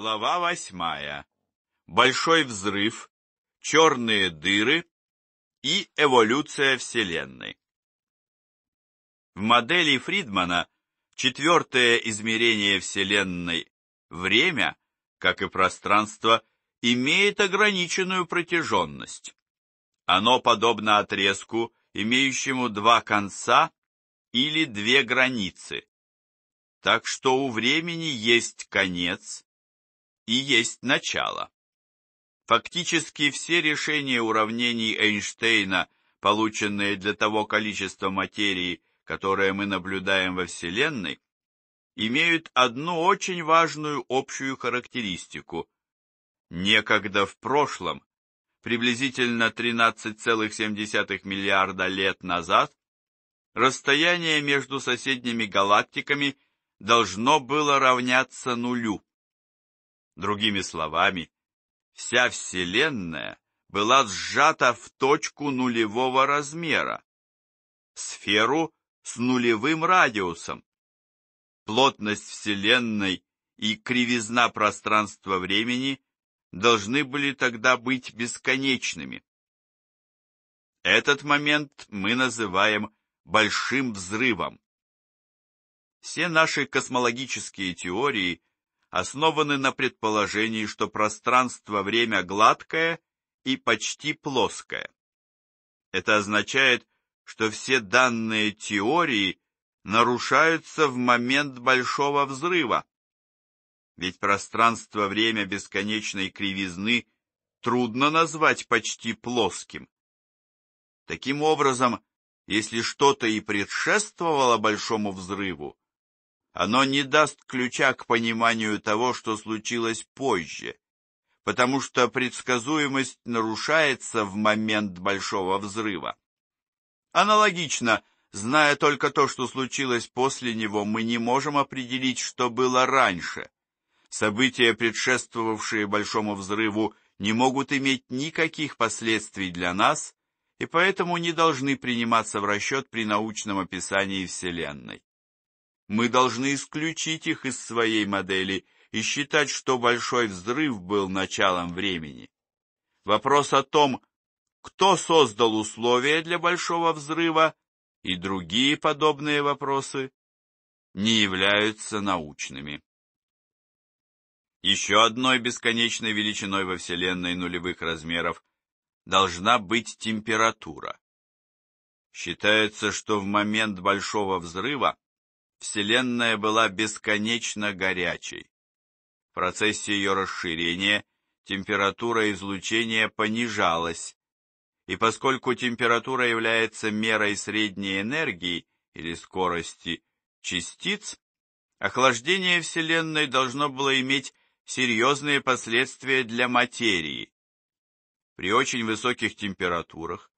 Глава восьмая. Большой взрыв, черные дыры и эволюция Вселенной. В модели Фридмана четвертое измерение Вселенной – время, как и пространство, имеет ограниченную протяженность. Оно подобно отрезку, имеющему два конца или две границы. Так что у времени есть конец, и есть начало. Фактически все решения уравнений Эйнштейна, полученные для того количества материи, которое мы наблюдаем во Вселенной, имеют одну очень важную общую характеристику. Некогда в прошлом, приблизительно 13,7 миллиарда лет назад, расстояние между соседними галактиками должно было равняться нулю. Другими словами, вся Вселенная была сжата в точку нулевого размера, сферу с нулевым радиусом. Плотность Вселенной и кривизна пространства-времени должны были тогда быть бесконечными. Этот момент мы называем «большим взрывом». Все наши космологические теории основаны на предположении, что пространство-время гладкое и почти плоское. Это означает, что все данные теории нарушаются в момент Большого Взрыва, ведь пространство-время бесконечной кривизны трудно назвать почти плоским. Таким образом, если что-то и предшествовало Большому Взрыву, оно не даст ключа к пониманию того, что случилось позже, потому что предсказуемость нарушается в момент Большого Взрыва. Аналогично, зная только то, что случилось после него, мы не можем определить, что было раньше. События, предшествовавшие Большому Взрыву, не могут иметь никаких последствий для нас и поэтому не должны приниматься в расчет при научном описании Вселенной. Мы должны исключить их из своей модели и считать, что Большой Взрыв был началом времени. Вопрос о том, кто создал условия для Большого Взрыва и другие подобные вопросы, не являются научными. Еще одной бесконечной величиной во Вселенной нулевых размеров должна быть температура. Считается, что в момент Большого Взрыва Вселенная была бесконечно горячей. В процессе ее расширения температура излучения понижалась, и поскольку температура является мерой средней энергии или скорости частиц, охлаждение Вселенной должно было иметь серьезные последствия для материи. При очень высоких температурах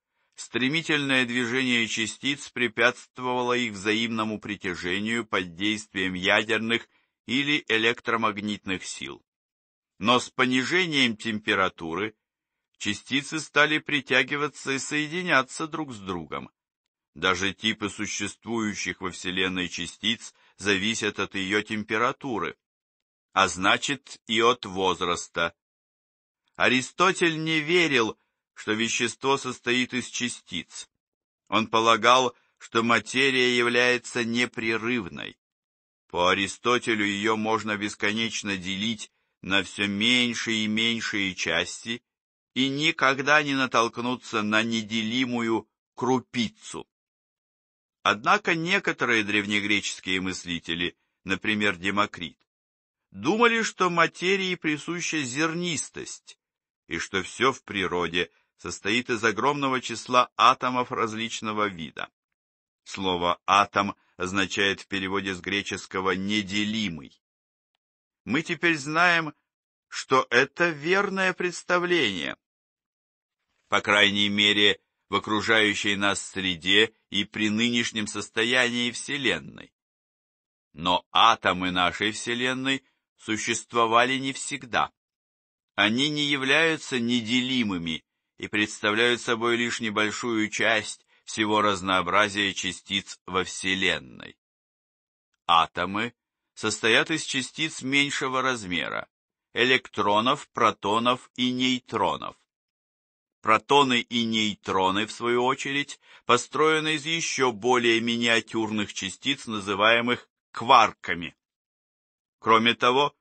Стремительное движение частиц препятствовало их взаимному притяжению под действием ядерных или электромагнитных сил. Но с понижением температуры частицы стали притягиваться и соединяться друг с другом. Даже типы существующих во Вселенной частиц зависят от ее температуры, а значит и от возраста. Аристотель не верил что вещество состоит из частиц. Он полагал, что материя является непрерывной. По Аристотелю ее можно бесконечно делить на все меньшие и меньшие части и никогда не натолкнуться на неделимую крупицу. Однако некоторые древнегреческие мыслители, например, Демокрит, думали, что материи присуща зернистость, и что все в природе состоит из огромного числа атомов различного вида. Слово «атом» означает в переводе с греческого «неделимый». Мы теперь знаем, что это верное представление, по крайней мере, в окружающей нас среде и при нынешнем состоянии Вселенной. Но атомы нашей Вселенной существовали не всегда. Они не являются неделимыми и представляют собой лишь небольшую часть всего разнообразия частиц во Вселенной. Атомы состоят из частиц меньшего размера – электронов, протонов и нейтронов. Протоны и нейтроны, в свою очередь, построены из еще более миниатюрных частиц, называемых кварками. Кроме того,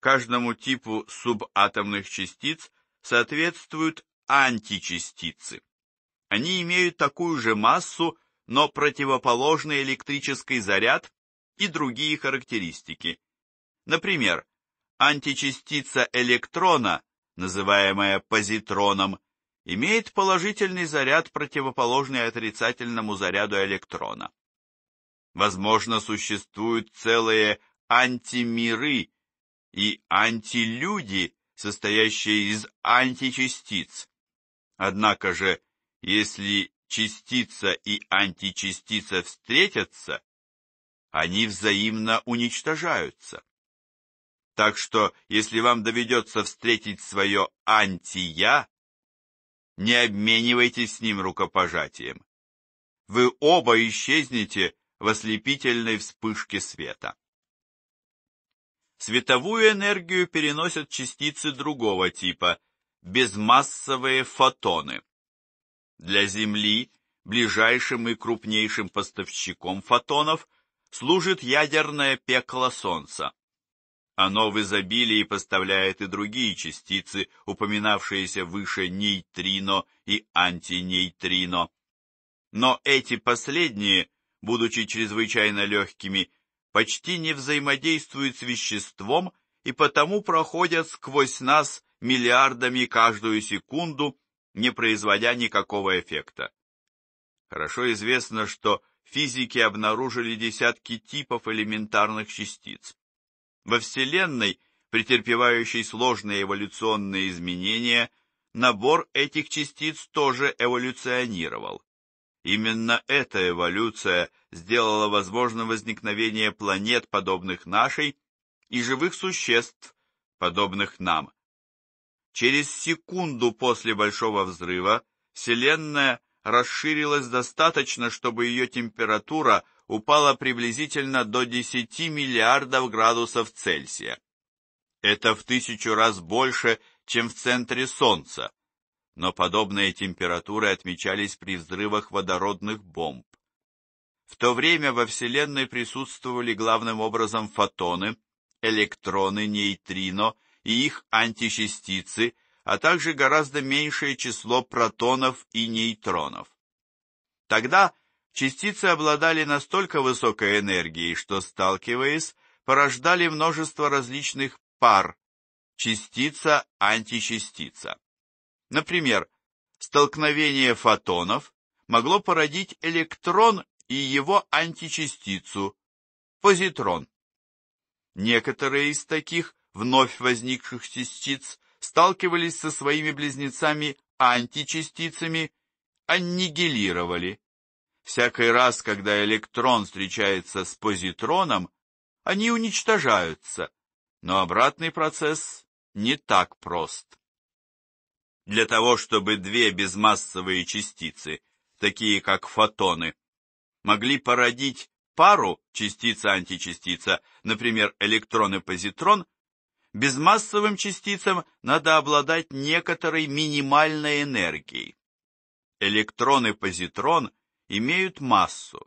каждому типу субатомных частиц соответствуют античастицы. Они имеют такую же массу, но противоположный электрический заряд и другие характеристики. Например, античастица электрона, называемая позитроном, имеет положительный заряд, противоположный отрицательному заряду электрона. Возможно, существуют целые антимиры и антилюди, состоящие из античастиц. Однако же, если частица и античастица встретятся, они взаимно уничтожаются. Так что, если вам доведется встретить свое анти-я, не обменивайтесь с ним рукопожатием. Вы оба исчезнете в ослепительной вспышке света. Световую энергию переносят частицы другого типа – безмассовые фотоны. Для Земли ближайшим и крупнейшим поставщиком фотонов служит ядерное пекло Солнца. Оно в изобилии поставляет и другие частицы, упоминавшиеся выше нейтрино и антинейтрино. Но эти последние, будучи чрезвычайно легкими, почти не взаимодействуют с веществом и потому проходят сквозь нас миллиардами каждую секунду, не производя никакого эффекта. Хорошо известно, что физики обнаружили десятки типов элементарных частиц. Во Вселенной, претерпевающей сложные эволюционные изменения, набор этих частиц тоже эволюционировал. Именно эта эволюция сделала возможным возникновение планет, подобных нашей, и живых существ, подобных нам. Через секунду после большого взрыва Вселенная расширилась достаточно, чтобы ее температура упала приблизительно до 10 миллиардов градусов Цельсия. Это в тысячу раз больше, чем в центре Солнца, но подобные температуры отмечались при взрывах водородных бомб. В то время во Вселенной присутствовали главным образом фотоны, электроны, нейтрино и их античастицы, а также гораздо меньшее число протонов и нейтронов. Тогда частицы обладали настолько высокой энергией, что, сталкиваясь, порождали множество различных пар частица-античастица. Например, столкновение фотонов могло породить электрон и его античастицу, позитрон. Некоторые из таких вновь возникших частиц сталкивались со своими близнецами-античастицами, аннигилировали. Всякий раз, когда электрон встречается с позитроном, они уничтожаются, но обратный процесс не так прост. Для того, чтобы две безмассовые частицы, такие как фотоны, могли породить пару частица-античастица, например, электрон и позитрон, безмассовым частицам надо обладать некоторой минимальной энергией. Электрон и позитрон имеют массу,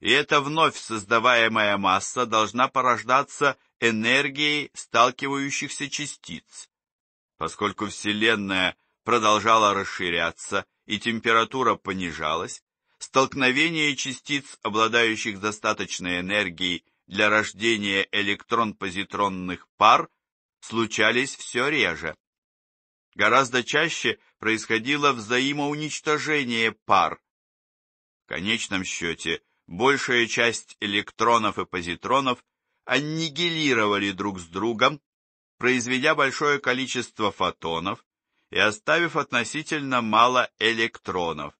и эта вновь создаваемая масса должна порождаться энергией сталкивающихся частиц. Поскольку Вселенная продолжала расширяться и температура понижалась, столкновение частиц, обладающих достаточной энергией для рождения электрон-позитронных пар, случались все реже. Гораздо чаще происходило взаимоуничтожение пар. В конечном счете, большая часть электронов и позитронов аннигилировали друг с другом, произведя большое количество фотонов и оставив относительно мало электронов.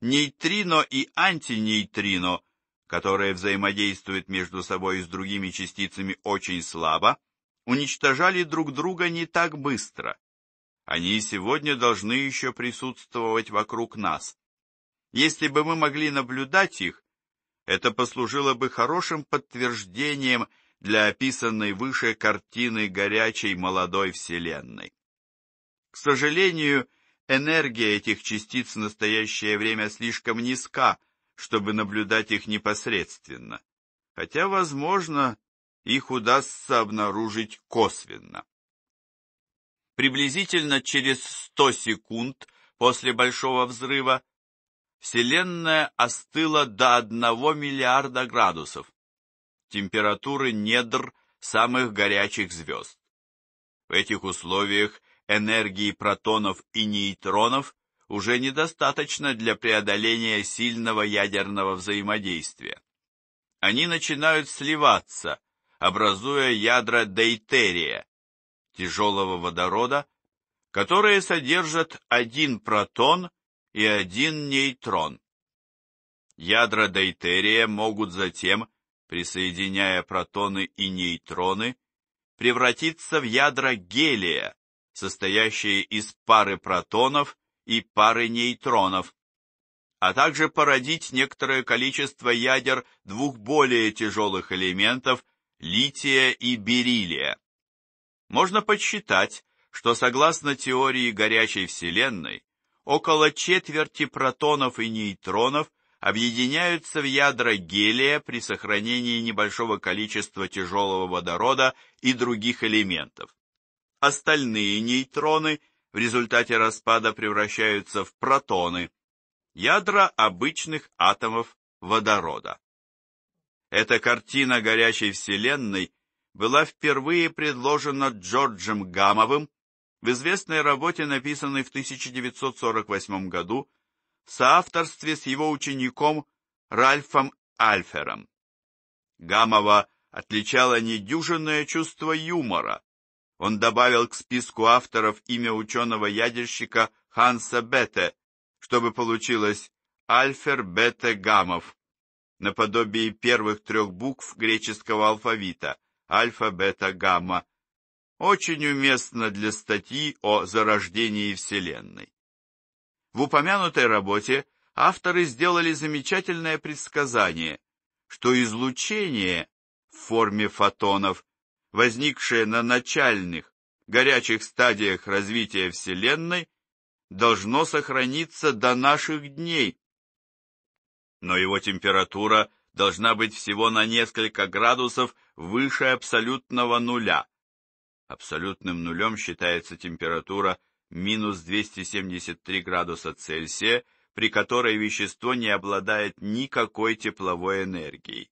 Нейтрино и антинейтрино, которые взаимодействуют между собой и с другими частицами очень слабо, уничтожали друг друга не так быстро. Они и сегодня должны еще присутствовать вокруг нас. Если бы мы могли наблюдать их, это послужило бы хорошим подтверждением для описанной выше картины горячей молодой Вселенной. К сожалению, энергия этих частиц в настоящее время слишком низка, чтобы наблюдать их непосредственно. Хотя, возможно, их удастся обнаружить косвенно. Приблизительно через 100 секунд после Большого взрыва Вселенная остыла до 1 миллиарда градусов, температуры недр самых горячих звезд. В этих условиях энергии протонов и нейтронов уже недостаточно для преодоления сильного ядерного взаимодействия. Они начинают сливаться – образуя ядра дейтерия, тяжелого водорода, которые содержат один протон и один нейтрон. Ядра дейтерия могут затем, присоединяя протоны и нейтроны, превратиться в ядра гелия, состоящие из пары протонов и пары нейтронов, а также породить некоторое количество ядер двух более тяжелых элементов лития и бериллия. Можно подсчитать, что согласно теории горячей Вселенной, около четверти протонов и нейтронов объединяются в ядра гелия при сохранении небольшого количества тяжелого водорода и других элементов. Остальные нейтроны в результате распада превращаются в протоны, ядра обычных атомов водорода. Эта картина горячей вселенной была впервые предложена Джорджем Гамовым в известной работе, написанной в 1948 году в соавторстве с его учеником Ральфом Альфером. Гамова отличало недюжинное чувство юмора. Он добавил к списку авторов имя ученого-ядерщика Ханса Бете, чтобы получилось Альфер Бете Гамов наподобие первых трех букв греческого алфавита – альфа, бета, гамма, очень уместно для статьи о зарождении Вселенной. В упомянутой работе авторы сделали замечательное предсказание, что излучение в форме фотонов, возникшее на начальных, горячих стадиях развития Вселенной, должно сохраниться до наших дней, но его температура должна быть всего на несколько градусов выше абсолютного нуля. Абсолютным нулем считается температура минус 273 градуса Цельсия, при которой вещество не обладает никакой тепловой энергией.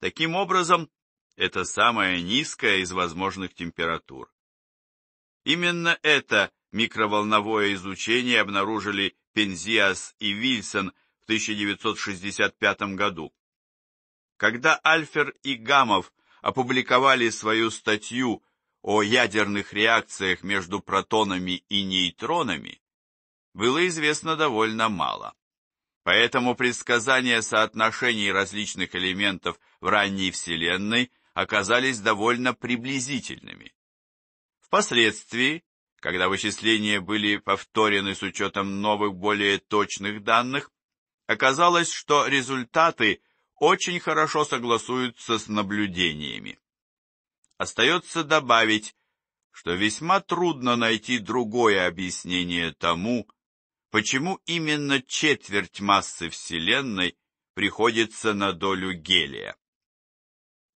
Таким образом, это самая низкая из возможных температур. Именно это микроволновое излучение обнаружили Пензиас и Вильсон в 1965 году. Когда Альфер и Гамов опубликовали свою статью о ядерных реакциях между протонами и нейтронами, было известно довольно мало. Поэтому предсказания соотношений различных элементов в ранней Вселенной оказались довольно приблизительными. Впоследствии, когда вычисления были повторены с учетом новых более точных данных, оказалось, что результаты очень хорошо согласуются с наблюдениями. Остается добавить, что весьма трудно найти другое объяснение тому, почему именно четверть массы Вселенной приходится на долю гелия.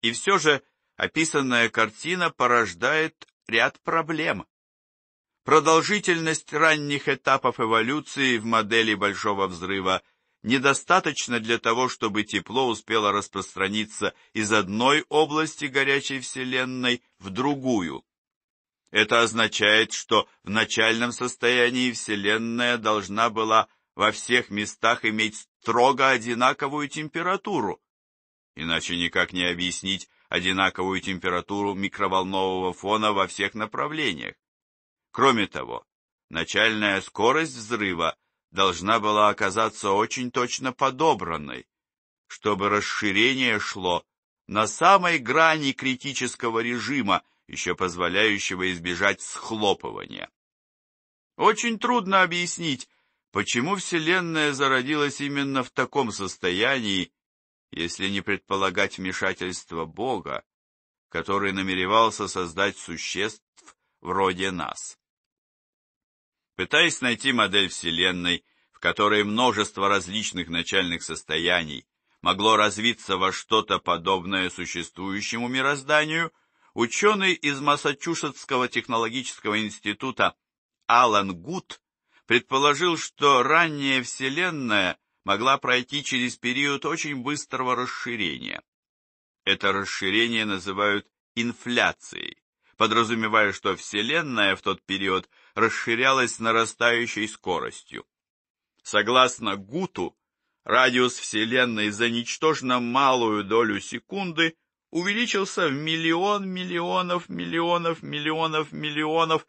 И все же описанная картина порождает ряд проблем. Продолжительность ранних этапов эволюции в модели Большого Взрыва – недостаточно для того, чтобы тепло успело распространиться из одной области горячей Вселенной в другую. Это означает, что в начальном состоянии Вселенная должна была во всех местах иметь строго одинаковую температуру. Иначе никак не объяснить одинаковую температуру микроволнового фона во всех направлениях. Кроме того, начальная скорость взрыва должна была оказаться очень точно подобранной, чтобы расширение шло на самой грани критического режима, еще позволяющего избежать схлопывания. Очень трудно объяснить, почему Вселенная зародилась именно в таком состоянии, если не предполагать вмешательство Бога, который намеревался создать существ вроде нас. Пытаясь найти модель Вселенной, в которой множество различных начальных состояний могло развиться во что-то подобное существующему мирозданию, ученый из Массачусетского технологического института Алан Гуд предположил, что ранняя Вселенная могла пройти через период очень быстрого расширения. Это расширение называют инфляцией подразумевая, что Вселенная в тот период расширялась с нарастающей скоростью. Согласно Гуту, радиус Вселенной за ничтожно малую долю секунды увеличился в миллион миллионов миллионов миллионов миллионов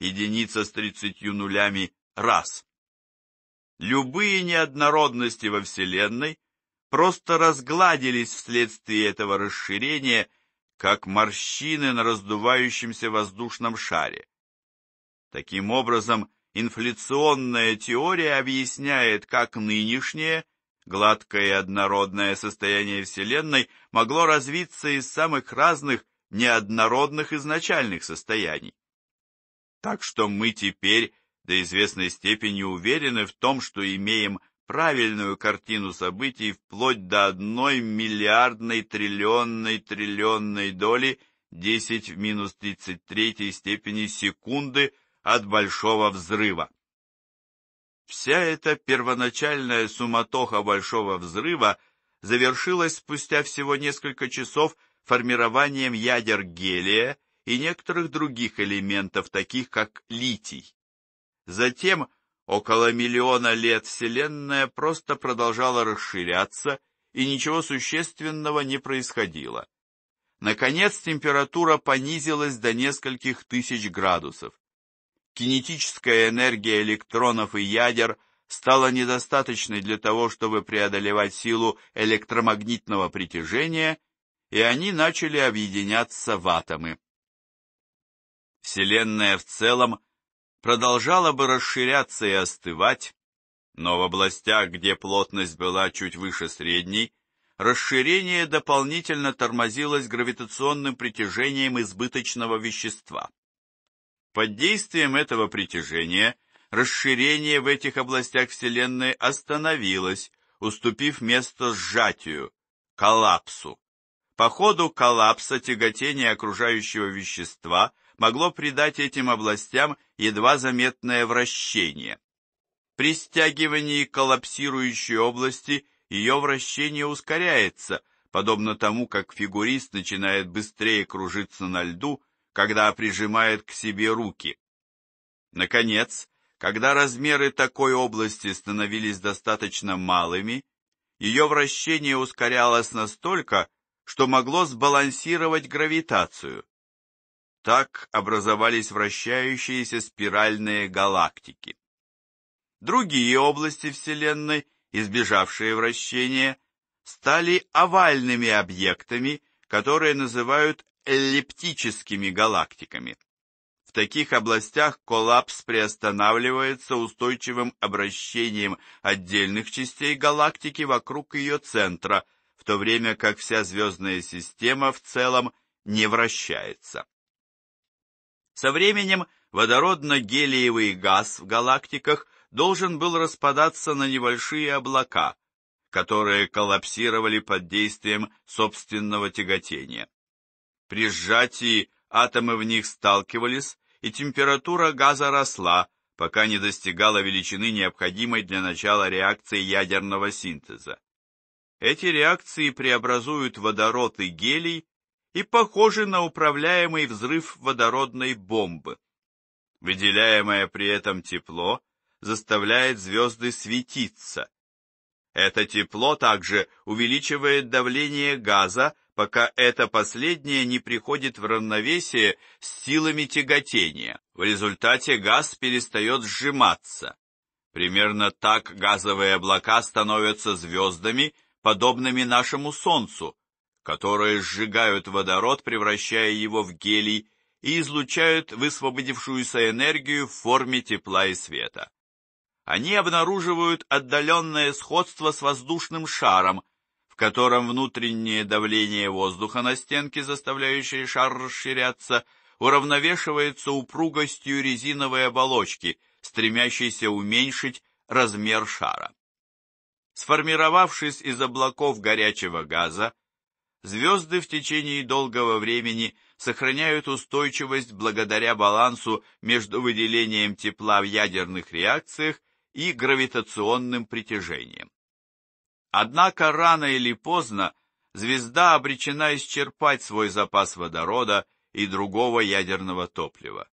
единица с тридцатью нулями раз. Любые неоднородности во Вселенной просто разгладились вследствие этого расширения как морщины на раздувающемся воздушном шаре. Таким образом, инфляционная теория объясняет, как нынешнее гладкое и однородное состояние Вселенной могло развиться из самых разных неоднородных изначальных состояний. Так что мы теперь до известной степени уверены в том, что имеем правильную картину событий вплоть до одной миллиардной триллионной триллионной доли 10 в минус 33 степени секунды от Большого Взрыва. Вся эта первоначальная суматоха Большого Взрыва завершилась спустя всего несколько часов формированием ядер гелия и некоторых других элементов, таких как литий. Затем Около миллиона лет Вселенная просто продолжала расширяться, и ничего существенного не происходило. Наконец температура понизилась до нескольких тысяч градусов. Кинетическая энергия электронов и ядер стала недостаточной для того, чтобы преодолевать силу электромагнитного притяжения, и они начали объединяться в атомы. Вселенная в целом продолжала бы расширяться и остывать, но в областях, где плотность была чуть выше средней, расширение дополнительно тормозилось гравитационным притяжением избыточного вещества. Под действием этого притяжения расширение в этих областях Вселенной остановилось, уступив место сжатию, коллапсу. По ходу коллапса тяготение окружающего вещества – могло придать этим областям едва заметное вращение. При стягивании коллапсирующей области ее вращение ускоряется, подобно тому, как фигурист начинает быстрее кружиться на льду, когда прижимает к себе руки. Наконец, когда размеры такой области становились достаточно малыми, ее вращение ускорялось настолько, что могло сбалансировать гравитацию. Так образовались вращающиеся спиральные галактики. Другие области Вселенной, избежавшие вращения, стали овальными объектами, которые называют эллиптическими галактиками. В таких областях коллапс приостанавливается устойчивым обращением отдельных частей галактики вокруг ее центра, в то время как вся звездная система в целом не вращается. Со временем водородно-гелиевый газ в галактиках должен был распадаться на небольшие облака, которые коллапсировали под действием собственного тяготения. При сжатии атомы в них сталкивались, и температура газа росла, пока не достигала величины, необходимой для начала реакции ядерного синтеза. Эти реакции преобразуют водород и гелий и похожи на управляемый взрыв водородной бомбы. Выделяемое при этом тепло заставляет звезды светиться. Это тепло также увеличивает давление газа, пока это последнее не приходит в равновесие с силами тяготения. В результате газ перестает сжиматься. Примерно так газовые облака становятся звездами, подобными нашему Солнцу, которые сжигают водород, превращая его в гелий, и излучают высвободившуюся энергию в форме тепла и света. Они обнаруживают отдаленное сходство с воздушным шаром, в котором внутреннее давление воздуха на стенке, заставляющее шар расширяться, уравновешивается упругостью резиновой оболочки, стремящейся уменьшить размер шара. Сформировавшись из облаков горячего газа, Звезды в течение долгого времени сохраняют устойчивость благодаря балансу между выделением тепла в ядерных реакциях и гравитационным притяжением. Однако рано или поздно звезда обречена исчерпать свой запас водорода и другого ядерного топлива.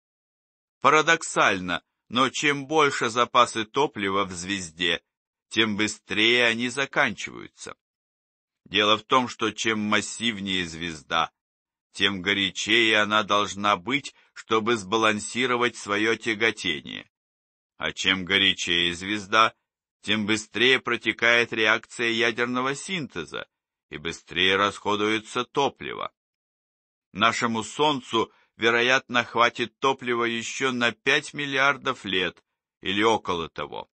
Парадоксально, но чем больше запасы топлива в звезде, тем быстрее они заканчиваются. Дело в том, что чем массивнее звезда, тем горячее она должна быть, чтобы сбалансировать свое тяготение. А чем горячее звезда, тем быстрее протекает реакция ядерного синтеза и быстрее расходуется топливо. Нашему Солнцу, вероятно, хватит топлива еще на 5 миллиардов лет или около того.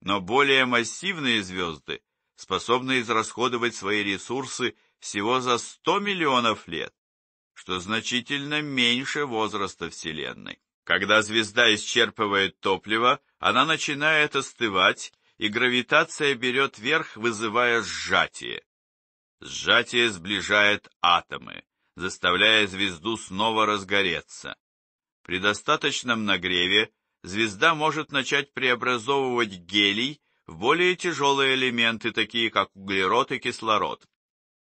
Но более массивные звезды способна израсходовать свои ресурсы всего за 100 миллионов лет, что значительно меньше возраста Вселенной. Когда звезда исчерпывает топливо, она начинает остывать, и гравитация берет верх, вызывая сжатие. Сжатие сближает атомы, заставляя звезду снова разгореться. При достаточном нагреве звезда может начать преобразовывать гелий в более тяжелые элементы, такие как углерод и кислород.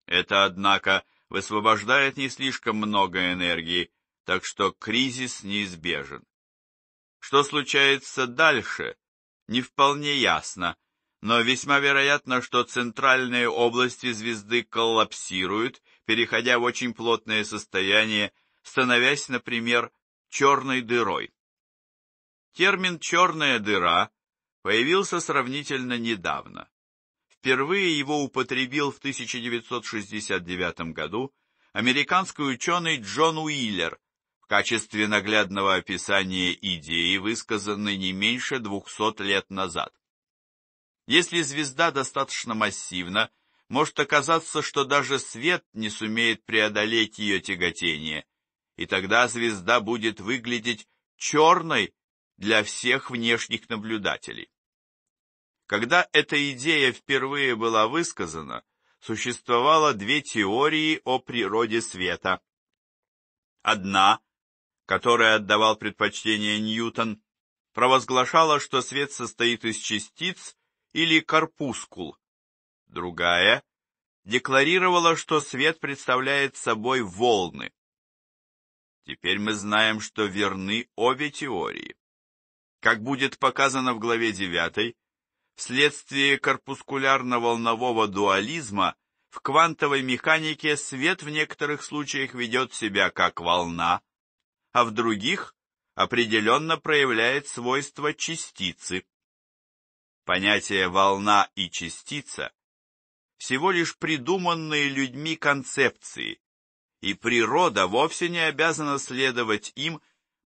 Это, однако, высвобождает не слишком много энергии, так что кризис неизбежен. Что случается дальше, не вполне ясно, но весьма вероятно, что центральные области звезды коллапсируют, переходя в очень плотное состояние, становясь, например, черной дырой. Термин «черная дыра» появился сравнительно недавно. Впервые его употребил в 1969 году американский ученый Джон Уиллер в качестве наглядного описания идеи, высказанной не меньше 200 лет назад. Если звезда достаточно массивна, может оказаться, что даже свет не сумеет преодолеть ее тяготение, и тогда звезда будет выглядеть черной для всех внешних наблюдателей. Когда эта идея впервые была высказана, существовало две теории о природе света. Одна, которой отдавал предпочтение Ньютон, провозглашала, что свет состоит из частиц или корпускул. Другая декларировала, что свет представляет собой волны. Теперь мы знаем, что верны обе теории. Как будет показано в главе 9, вследствие корпускулярно-волнового дуализма в квантовой механике свет в некоторых случаях ведет себя как волна, а в других определенно проявляет свойства частицы. Понятие «волна» и «частица» всего лишь придуманные людьми концепции, и природа вовсе не обязана следовать им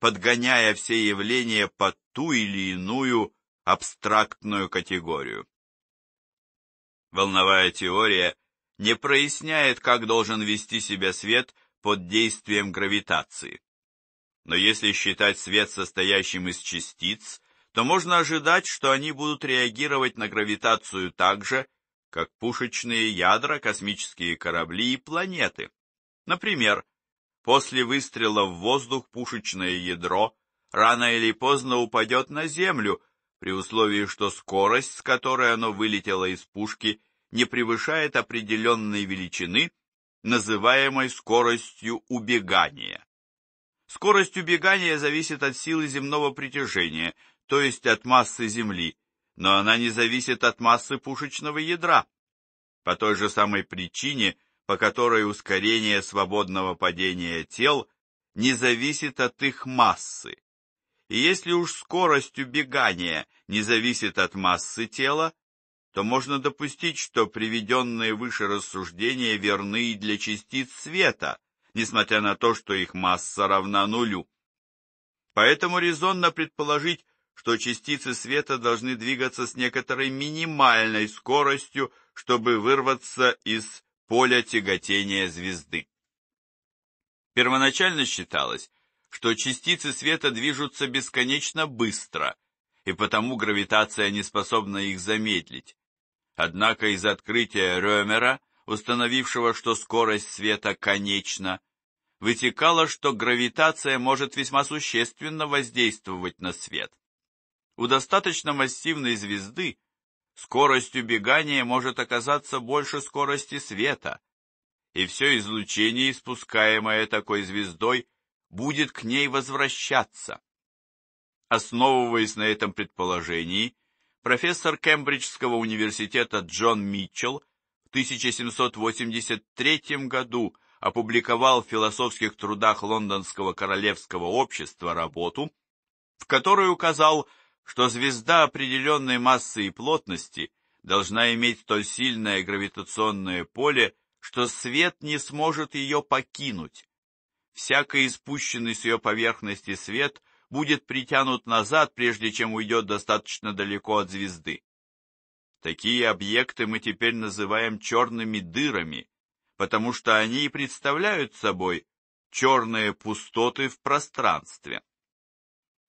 подгоняя все явления под ту или иную абстрактную категорию. Волновая теория не проясняет, как должен вести себя свет под действием гравитации. Но если считать свет состоящим из частиц, то можно ожидать, что они будут реагировать на гравитацию так же, как пушечные ядра, космические корабли и планеты. Например, После выстрела в воздух пушечное ядро рано или поздно упадет на землю, при условии, что скорость, с которой оно вылетело из пушки, не превышает определенной величины, называемой скоростью убегания. Скорость убегания зависит от силы земного притяжения, то есть от массы Земли, но она не зависит от массы пушечного ядра. По той же самой причине – по которой ускорение свободного падения тел не зависит от их массы. И если уж скорость убегания не зависит от массы тела, то можно допустить, что приведенные выше рассуждения верны и для частиц света, несмотря на то, что их масса равна нулю. Поэтому резонно предположить, что частицы света должны двигаться с некоторой минимальной скоростью, чтобы вырваться из поля тяготения звезды. Первоначально считалось, что частицы света движутся бесконечно быстро, и потому гравитация не способна их замедлить. Однако из открытия Рёмера, установившего, что скорость света конечна, вытекало, что гравитация может весьма существенно воздействовать на свет. У достаточно массивной звезды скорость убегания может оказаться больше скорости света, и все излучение, испускаемое такой звездой, будет к ней возвращаться. Основываясь на этом предположении, профессор Кембриджского университета Джон Митчелл в 1783 году опубликовал в философских трудах Лондонского королевского общества работу, в которой указал что звезда определенной массы и плотности должна иметь столь сильное гравитационное поле, что свет не сможет ее покинуть. Всякий испущенный с ее поверхности свет будет притянут назад, прежде чем уйдет достаточно далеко от звезды. Такие объекты мы теперь называем черными дырами, потому что они и представляют собой черные пустоты в пространстве.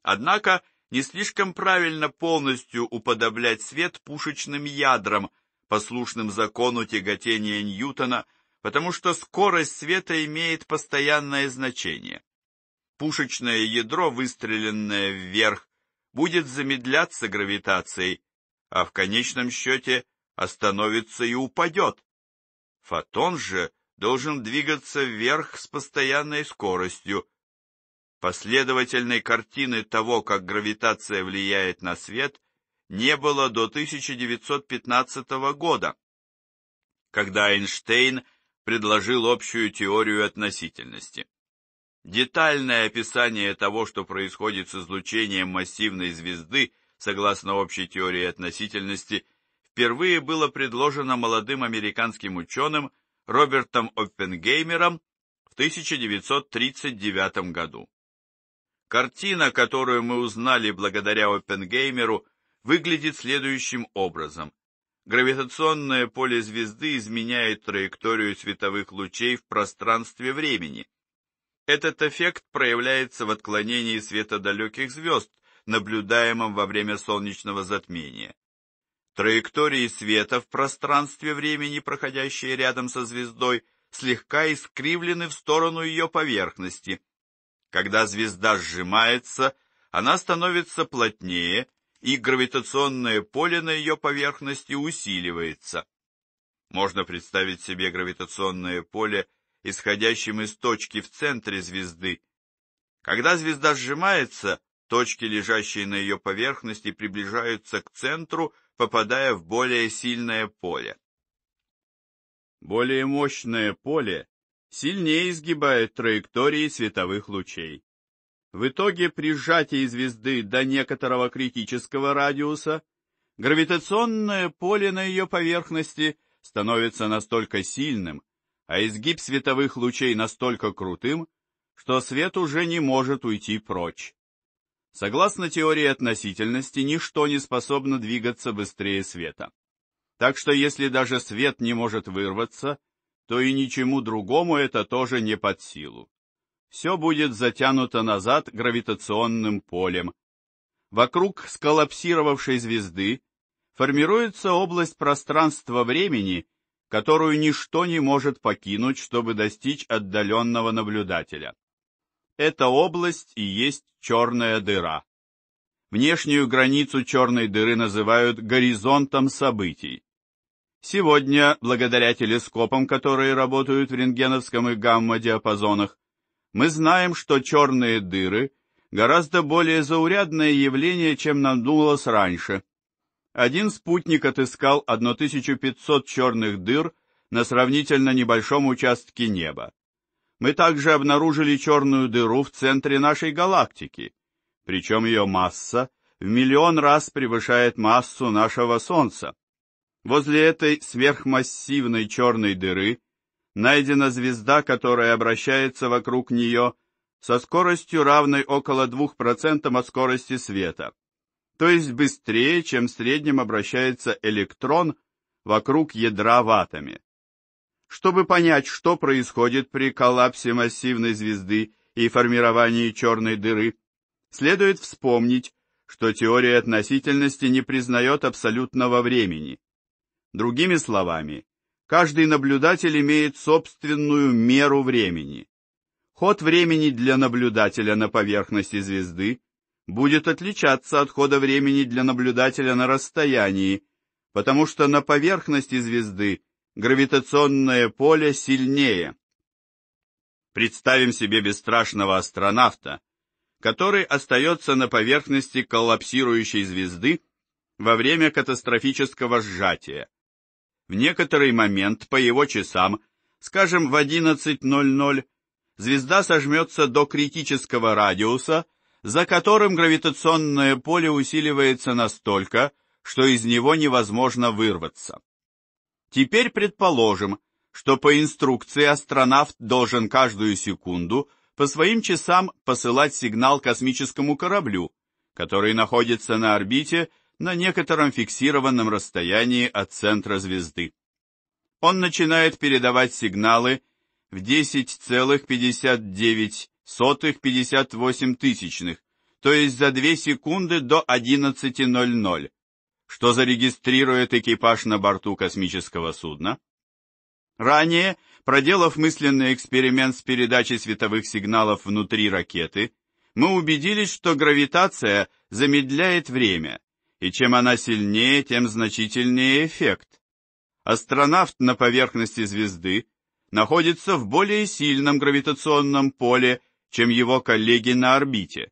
Однако не слишком правильно полностью уподоблять свет пушечным ядрам, послушным закону тяготения Ньютона, потому что скорость света имеет постоянное значение. Пушечное ядро, выстреленное вверх, будет замедляться гравитацией, а в конечном счете остановится и упадет. Фотон же должен двигаться вверх с постоянной скоростью, Последовательной картины того, как гравитация влияет на свет, не было до 1915 года, когда Эйнштейн предложил общую теорию относительности. Детальное описание того, что происходит с излучением массивной звезды, согласно общей теории относительности, впервые было предложено молодым американским ученым Робертом Оппенгеймером в 1939 году. Картина, которую мы узнали благодаря опенгеймеру, выглядит следующим образом. Гравитационное поле звезды изменяет траекторию световых лучей в пространстве времени. Этот эффект проявляется в отклонении света далеких звезд, наблюдаемом во время солнечного затмения. Траектории света в пространстве времени, проходящие рядом со звездой, слегка искривлены в сторону ее поверхности – когда звезда сжимается, она становится плотнее, и гравитационное поле на ее поверхности усиливается. Можно представить себе гравитационное поле, исходящим из точки в центре звезды. Когда звезда сжимается, точки, лежащие на ее поверхности, приближаются к центру, попадая в более сильное поле. Более мощное поле сильнее изгибает траектории световых лучей. В итоге при сжатии звезды до некоторого критического радиуса гравитационное поле на ее поверхности становится настолько сильным, а изгиб световых лучей настолько крутым, что свет уже не может уйти прочь. Согласно теории относительности, ничто не способно двигаться быстрее света. Так что если даже свет не может вырваться, то и ничему другому это тоже не под силу. Все будет затянуто назад гравитационным полем. Вокруг сколлапсировавшей звезды формируется область пространства-времени, которую ничто не может покинуть, чтобы достичь отдаленного наблюдателя. Эта область и есть черная дыра. Внешнюю границу черной дыры называют горизонтом событий. Сегодня, благодаря телескопам, которые работают в рентгеновском и гамма-диапазонах, мы знаем, что черные дыры гораздо более заурядное явление, чем нам думалось раньше. Один спутник отыскал 1500 черных дыр на сравнительно небольшом участке неба. Мы также обнаружили черную дыру в центре нашей галактики, причем ее масса в миллион раз превышает массу нашего Солнца. Возле этой сверхмассивной черной дыры найдена звезда, которая обращается вокруг нее со скоростью, равной около 2% от скорости света, то есть быстрее, чем в среднем обращается электрон вокруг ядра ватами. Чтобы понять, что происходит при коллапсе массивной звезды и формировании черной дыры, следует вспомнить, что теория относительности не признает абсолютного времени. Другими словами, каждый наблюдатель имеет собственную меру времени. Ход времени для наблюдателя на поверхности звезды будет отличаться от хода времени для наблюдателя на расстоянии, потому что на поверхности звезды гравитационное поле сильнее. Представим себе бесстрашного астронавта, который остается на поверхности коллапсирующей звезды во время катастрофического сжатия. В некоторый момент по его часам, скажем в 11.00, звезда сожмется до критического радиуса, за которым гравитационное поле усиливается настолько, что из него невозможно вырваться. Теперь предположим, что по инструкции астронавт должен каждую секунду по своим часам посылать сигнал космическому кораблю, который находится на орбите на некотором фиксированном расстоянии от центра звезды. Он начинает передавать сигналы в 10,59-58 тысячных, то есть за 2 секунды до 11.00, что зарегистрирует экипаж на борту космического судна. Ранее, проделав мысленный эксперимент с передачей световых сигналов внутри ракеты, мы убедились, что гравитация замедляет время, и чем она сильнее, тем значительнее эффект. Астронавт на поверхности звезды находится в более сильном гравитационном поле, чем его коллеги на орбите.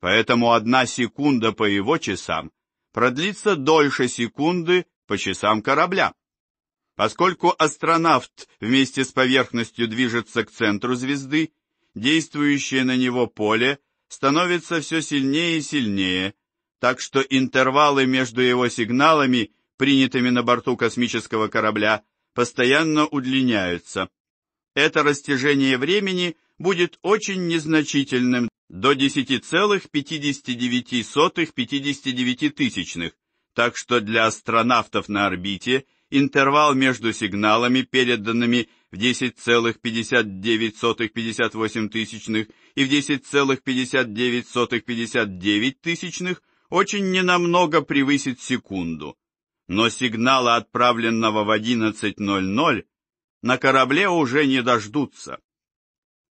Поэтому одна секунда по его часам продлится дольше секунды по часам корабля. Поскольку астронавт вместе с поверхностью движется к центру звезды, действующее на него поле становится все сильнее и сильнее, так что интервалы между его сигналами, принятыми на борту космического корабля, постоянно удлиняются. Это растяжение времени будет очень незначительным до 10,59-59 тысячных, так что для астронавтов на орбите интервал между сигналами, переданными в 10,59-58 тысячных и в 10,59-59 тысячных, очень ненамного превысит секунду, но сигнала, отправленного в 11.00, на корабле уже не дождутся.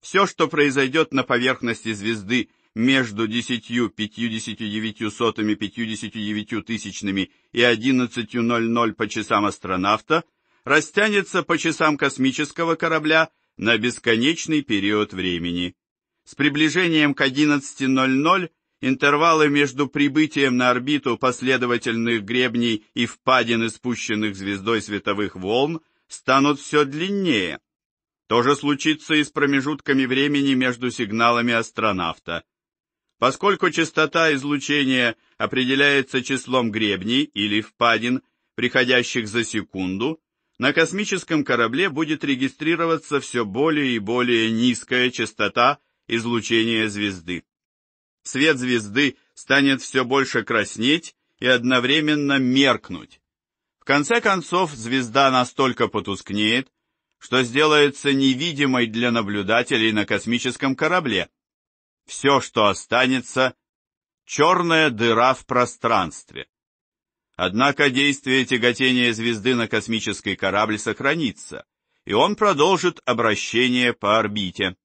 Все, что произойдет на поверхности звезды между 10,59,59 тысячными и 11.00 по часам астронавта, растянется по часам космического корабля на бесконечный период времени. С приближением к 11.00 интервалы между прибытием на орбиту последовательных гребней и впадин испущенных звездой световых волн станут все длиннее. То же случится и с промежутками времени между сигналами астронавта. Поскольку частота излучения определяется числом гребней или впадин, приходящих за секунду, на космическом корабле будет регистрироваться все более и более низкая частота излучения звезды свет звезды станет все больше краснеть и одновременно меркнуть. В конце концов, звезда настолько потускнеет, что сделается невидимой для наблюдателей на космическом корабле. Все, что останется — черная дыра в пространстве. Однако действие тяготения звезды на космический корабль сохранится, и он продолжит обращение по орбите.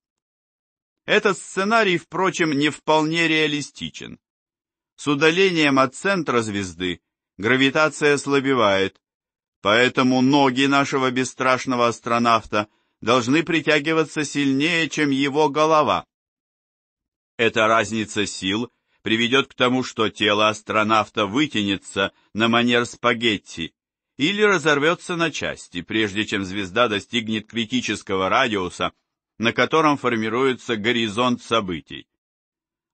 Этот сценарий, впрочем, не вполне реалистичен. С удалением от центра звезды гравитация слабевает, поэтому ноги нашего бесстрашного астронавта должны притягиваться сильнее, чем его голова. Эта разница сил приведет к тому, что тело астронавта вытянется на манер спагетти или разорвется на части, прежде чем звезда достигнет критического радиуса – на котором формируется горизонт событий.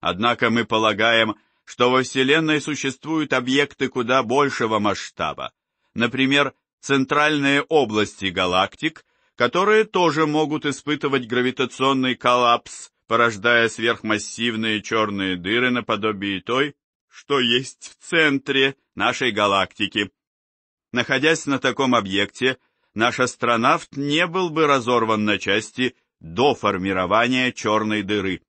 Однако мы полагаем, что во Вселенной существуют объекты куда большего масштаба, например, центральные области галактик, которые тоже могут испытывать гравитационный коллапс, порождая сверхмассивные черные дыры наподобие той, что есть в центре нашей галактики. Находясь на таком объекте, наш астронавт не был бы разорван на части до формирования черной дыры.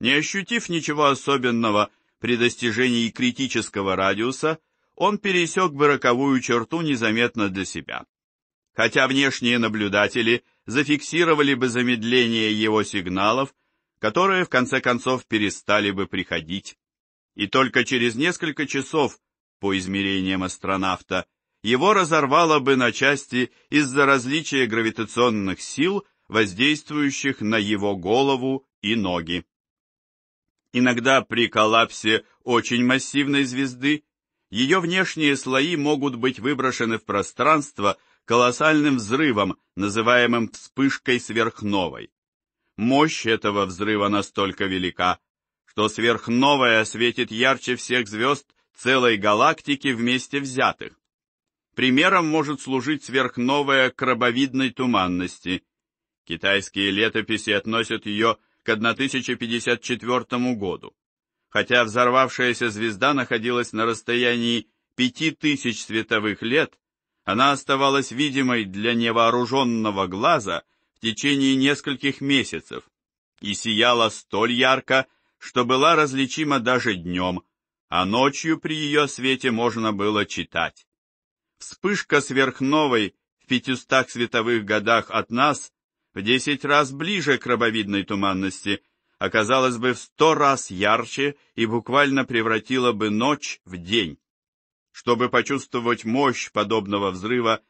Не ощутив ничего особенного при достижении критического радиуса, он пересек бы роковую черту незаметно для себя. Хотя внешние наблюдатели зафиксировали бы замедление его сигналов, которые в конце концов перестали бы приходить. И только через несколько часов, по измерениям астронавта, его разорвало бы на части из-за различия гравитационных сил – воздействующих на его голову и ноги. Иногда при коллапсе очень массивной звезды ее внешние слои могут быть выброшены в пространство колоссальным взрывом, называемым вспышкой сверхновой. Мощь этого взрыва настолько велика, что сверхновая осветит ярче всех звезд целой галактики вместе взятых. Примером может служить сверхновая крабовидной туманности – Китайские летописи относят ее к 1054 году, хотя взорвавшаяся звезда находилась на расстоянии 5000 световых лет, она оставалась видимой для невооруженного глаза в течение нескольких месяцев и сияла столь ярко, что была различима даже днем, а ночью при ее свете можно было читать. Вспышка сверхновой в 500 световых годах от нас в десять раз ближе к рабовидной туманности, оказалась а, бы в сто раз ярче и буквально превратила бы ночь в день. Чтобы почувствовать мощь подобного взрыва,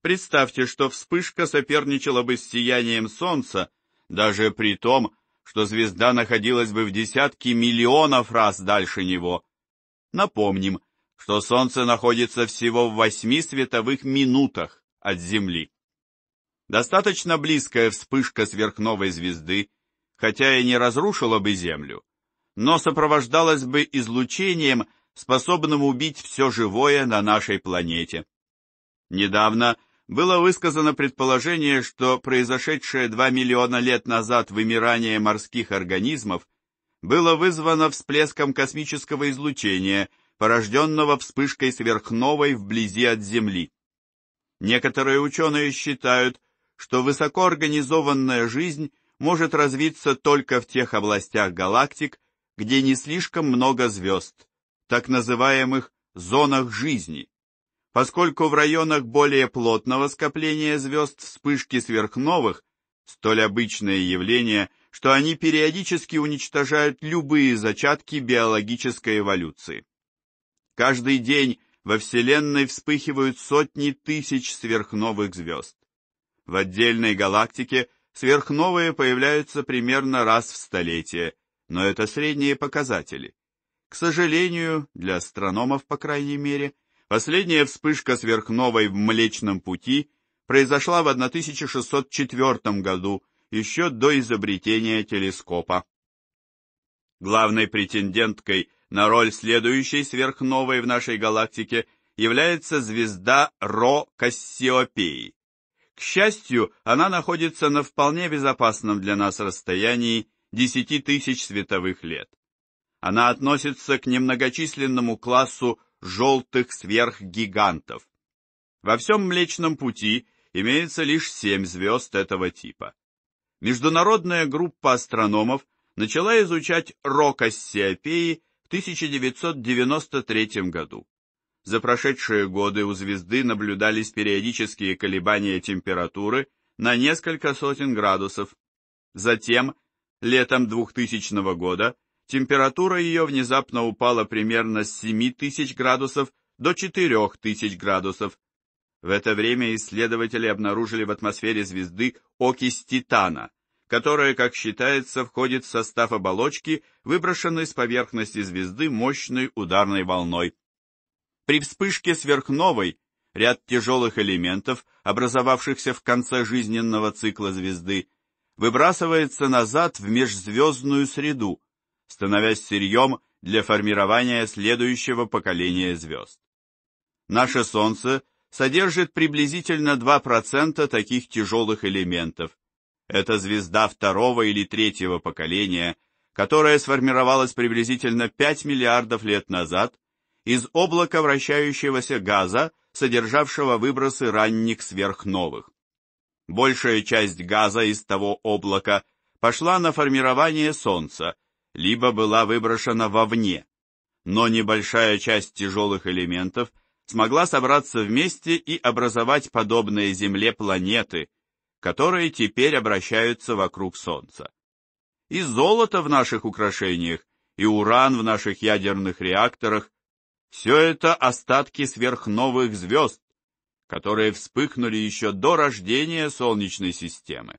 представьте, что вспышка соперничала бы с сиянием солнца, даже при том, что звезда находилась бы в десятки миллионов раз дальше него. Напомним, что Солнце находится всего в восьми световых минутах от Земли. Достаточно близкая вспышка сверхновой звезды, хотя и не разрушила бы Землю, но сопровождалась бы излучением, способным убить все живое на нашей планете. Недавно было высказано предположение, что произошедшее 2 миллиона лет назад вымирание морских организмов было вызвано всплеском космического излучения, порожденного вспышкой сверхновой вблизи от Земли. Некоторые ученые считают, что высокоорганизованная жизнь может развиться только в тех областях галактик, где не слишком много звезд, так называемых зонах жизни, поскольку в районах более плотного скопления звезд вспышки сверхновых столь обычное явление, что они периодически уничтожают любые зачатки биологической эволюции. Каждый день во Вселенной вспыхивают сотни тысяч сверхновых звезд. В отдельной галактике сверхновые появляются примерно раз в столетие, но это средние показатели. К сожалению, для астрономов, по крайней мере, последняя вспышка сверхновой в Млечном Пути произошла в 1604 году, еще до изобретения телескопа. Главной претенденткой на роль следующей сверхновой в нашей галактике является звезда Ро Кассиопеи. К счастью, она находится на вполне безопасном для нас расстоянии 10 тысяч световых лет. Она относится к немногочисленному классу желтых сверхгигантов. Во всем Млечном Пути имеется лишь семь звезд этого типа. Международная группа астрономов начала изучать Рока Сиопеи в 1993 году. За прошедшие годы у звезды наблюдались периодические колебания температуры на несколько сотен градусов. Затем, летом 2000 года, температура ее внезапно упала примерно с 7000 градусов до 4000 градусов. В это время исследователи обнаружили в атмосфере звезды окись титана, которая, как считается, входит в состав оболочки, выброшенной с поверхности звезды мощной ударной волной. При вспышке сверхновой ряд тяжелых элементов, образовавшихся в конце жизненного цикла звезды, выбрасывается назад в межзвездную среду, становясь сырьем для формирования следующего поколения звезд. Наше Солнце содержит приблизительно 2% таких тяжелых элементов. Это звезда второго или третьего поколения, которая сформировалась приблизительно 5 миллиардов лет назад из облака вращающегося газа, содержавшего выбросы ранних сверхновых. Большая часть газа из того облака пошла на формирование Солнца, либо была выброшена вовне, но небольшая часть тяжелых элементов смогла собраться вместе и образовать подобные Земле планеты, которые теперь обращаются вокруг Солнца. И золото в наших украшениях, и уран в наших ядерных реакторах все это остатки сверхновых звезд, которые вспыхнули еще до рождения Солнечной системы.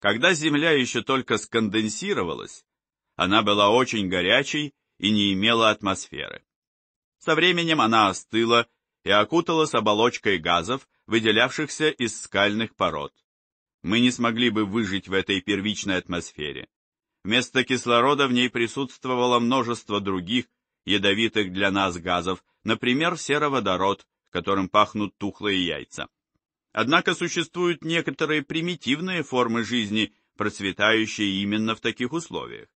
Когда Земля еще только сконденсировалась, она была очень горячей и не имела атмосферы. Со временем она остыла и окуталась оболочкой газов, выделявшихся из скальных пород. Мы не смогли бы выжить в этой первичной атмосфере. Вместо кислорода в ней присутствовало множество других, ядовитых для нас газов, например, сероводород, которым пахнут тухлые яйца. Однако существуют некоторые примитивные формы жизни, процветающие именно в таких условиях.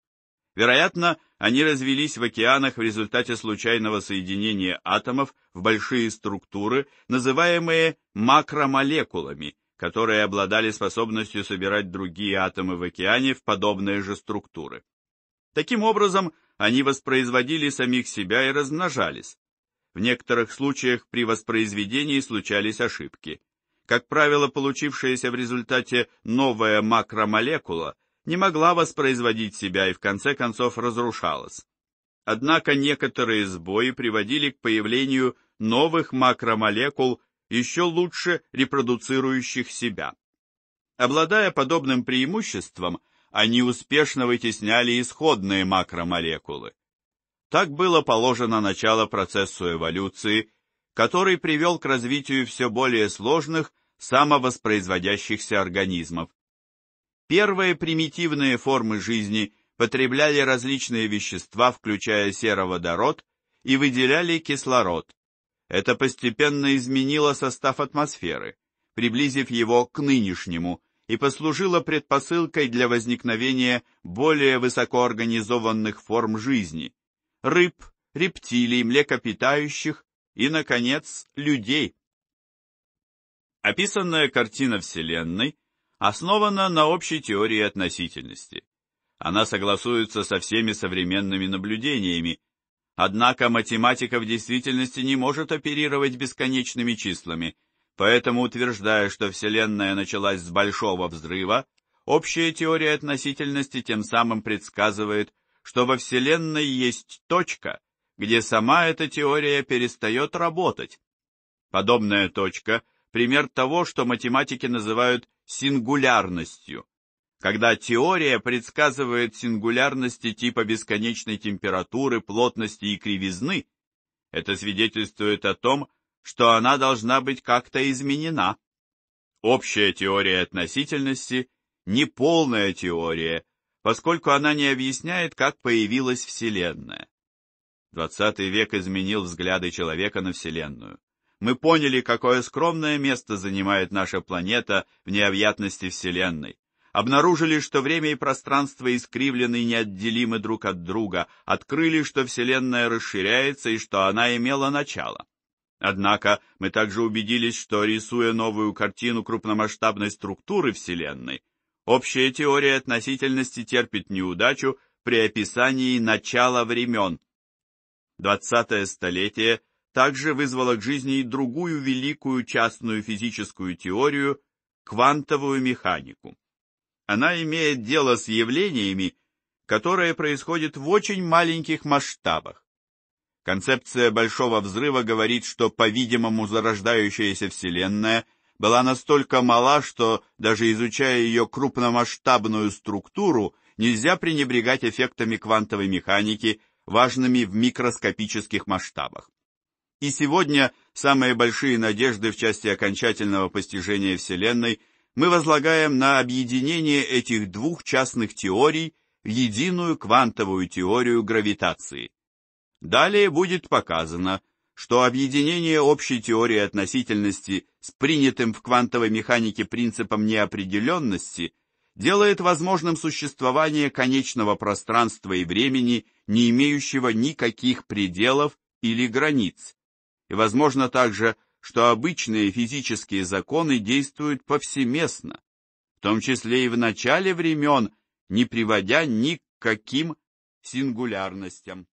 Вероятно, они развелись в океанах в результате случайного соединения атомов в большие структуры, называемые макромолекулами, которые обладали способностью собирать другие атомы в океане в подобные же структуры. Таким образом, они воспроизводили самих себя и размножались. В некоторых случаях при воспроизведении случались ошибки. Как правило, получившаяся в результате новая макромолекула не могла воспроизводить себя и в конце концов разрушалась. Однако некоторые сбои приводили к появлению новых макромолекул, еще лучше репродуцирующих себя. Обладая подобным преимуществом, они успешно вытесняли исходные макромолекулы. Так было положено начало процессу эволюции, который привел к развитию все более сложных самовоспроизводящихся организмов. Первые примитивные формы жизни потребляли различные вещества, включая сероводород, и выделяли кислород. Это постепенно изменило состав атмосферы, приблизив его к нынешнему, и послужила предпосылкой для возникновения более высокоорганизованных форм жизни – рыб, рептилий, млекопитающих и, наконец, людей. Описанная картина Вселенной основана на общей теории относительности. Она согласуется со всеми современными наблюдениями, однако математика в действительности не может оперировать бесконечными числами – Поэтому, утверждая, что Вселенная началась с большого взрыва, общая теория относительности тем самым предсказывает, что во Вселенной есть точка, где сама эта теория перестает работать. Подобная точка – пример того, что математики называют сингулярностью, когда теория предсказывает сингулярности типа бесконечной температуры, плотности и кривизны, это свидетельствует о том, что она должна быть как-то изменена. Общая теория относительности – не полная теория, поскольку она не объясняет, как появилась Вселенная. Двадцатый век изменил взгляды человека на Вселенную. Мы поняли, какое скромное место занимает наша планета в необъятности Вселенной. Обнаружили, что время и пространство искривлены и неотделимы друг от друга, открыли, что Вселенная расширяется и что она имела начало. Однако мы также убедились, что рисуя новую картину крупномасштабной структуры Вселенной, общая теория относительности терпит неудачу при описании начала времен. Двадцатое столетие также вызвало к жизни и другую великую частную физическую теорию – квантовую механику. Она имеет дело с явлениями, которые происходят в очень маленьких масштабах. Концепция Большого Взрыва говорит, что, по-видимому, зарождающаяся Вселенная была настолько мала, что, даже изучая ее крупномасштабную структуру, нельзя пренебрегать эффектами квантовой механики, важными в микроскопических масштабах. И сегодня самые большие надежды в части окончательного постижения Вселенной мы возлагаем на объединение этих двух частных теорий в единую квантовую теорию гравитации – Далее будет показано, что объединение общей теории относительности с принятым в квантовой механике принципом неопределенности делает возможным существование конечного пространства и времени, не имеющего никаких пределов или границ. И возможно также, что обычные физические законы действуют повсеместно, в том числе и в начале времен, не приводя ни к каким сингулярностям.